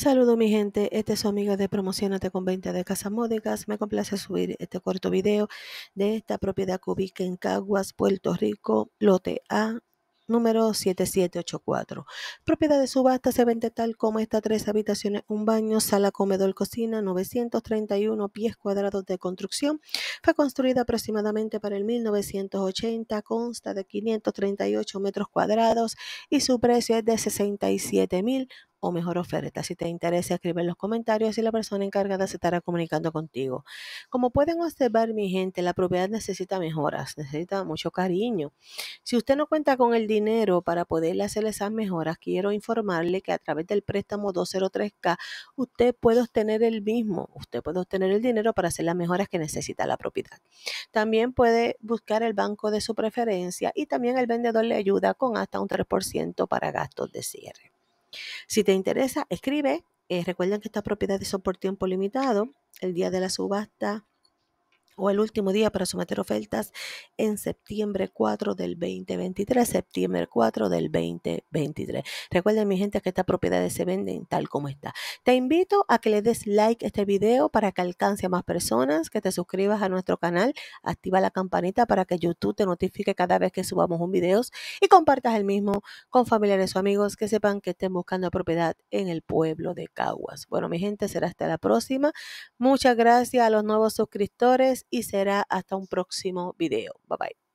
Saludos mi gente, este es su amiga de Promocionate con 20 de Casas Módicas. Me complace subir este corto video de esta propiedad que ubica en Caguas, Puerto Rico, lote A, número 7784. Propiedad de subasta se vende tal como esta, tres habitaciones, un baño, sala, comedor, cocina, 931 pies cuadrados de construcción. Fue construida aproximadamente para el 1980, consta de 538 metros cuadrados y su precio es de 67 mil o mejor oferta. Si te interesa, escribe en los comentarios y la persona encargada se estará comunicando contigo. Como pueden observar, mi gente, la propiedad necesita mejoras, necesita mucho cariño. Si usted no cuenta con el dinero para poder hacer esas mejoras, quiero informarle que a través del préstamo 203K usted puede obtener el mismo, usted puede obtener el dinero para hacer las mejoras que necesita la propiedad. También puede buscar el banco de su preferencia y también el vendedor le ayuda con hasta un 3% para gastos de cierre. Si te interesa, escribe. Eh, recuerden que estas propiedades son por tiempo limitado. El día de la subasta o el último día para someter ofertas en septiembre 4 del 2023, septiembre 4 del 2023. Recuerden mi gente que estas propiedades se venden tal como está. Te invito a que le des like a este video para que alcance a más personas, que te suscribas a nuestro canal, activa la campanita para que YouTube te notifique cada vez que subamos un video y compartas el mismo con familiares o amigos que sepan que estén buscando propiedad en el pueblo de Caguas. Bueno mi gente, será hasta la próxima. Muchas gracias a los nuevos suscriptores y será hasta un próximo video. Bye bye.